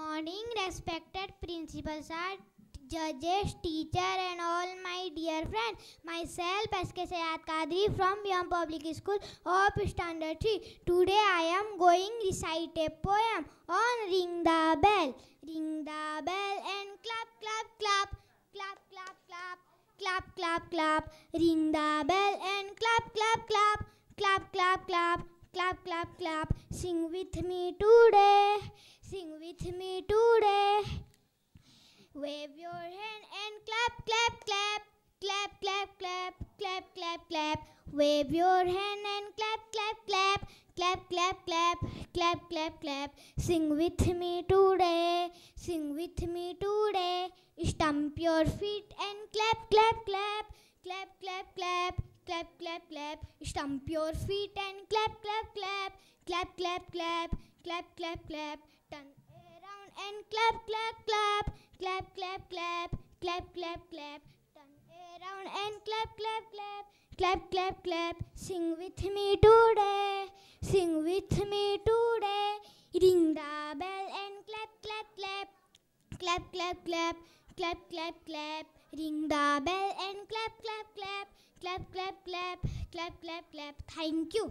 Morning respected principal sir जजेस teacher and all my dear friend myself S K Syed Qadri from बियम public school of standard three today I am going recite a poem on ring the bell ring the bell and clap clap clap clap clap clap clap clap clap ring the bell and clap clap clap clap clap clap clap clap clap sing with me today sing with me wave your hand and clap, clap, clap. Clap, clap, clap, clap, clap, clap. Wave your hand and clap, clap, clap. Clap, clap, clap, clap, clap, clap. Sing with me today, sing with me today. Stamp your feet and clap, clap, clap. Clap, clap, clap, clap, clap, clap. Stamp your feet and clap, clap, clap. Clap, clap, clap, clap, clap, clap. Turn around and clap, clap, clap clap, clap, clap, clap, clap, clap. Turn around and clap, clap, clap, clap, clap, clap. Sing with me today, sing with me today. Ring the bell and clap, clap, clap, clap, clap, clap, clap, clap, clap. Ring the bell and clap, clap, clap, clap, clap, clap, clap, clap, clap. Thank you.